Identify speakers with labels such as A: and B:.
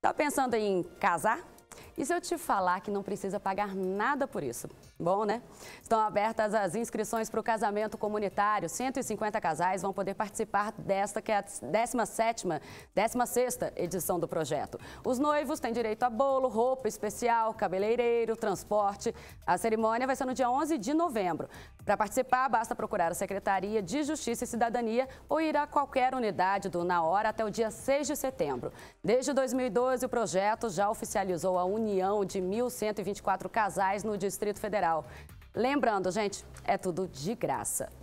A: Tá pensando em casar? E se eu te falar que não precisa pagar nada por isso? Bom, né? Estão abertas as inscrições para o casamento comunitário. 150 casais vão poder participar desta que é a 17ª, 16ª edição do projeto. Os noivos têm direito a bolo, roupa especial, cabeleireiro, transporte. A cerimônia vai ser no dia 11 de novembro. Para participar, basta procurar a Secretaria de Justiça e Cidadania ou ir a qualquer unidade do Na Hora até o dia 6 de setembro. Desde 2012, o projeto já oficializou a união união de 1.124 casais no Distrito Federal. Lembrando, gente, é tudo de graça.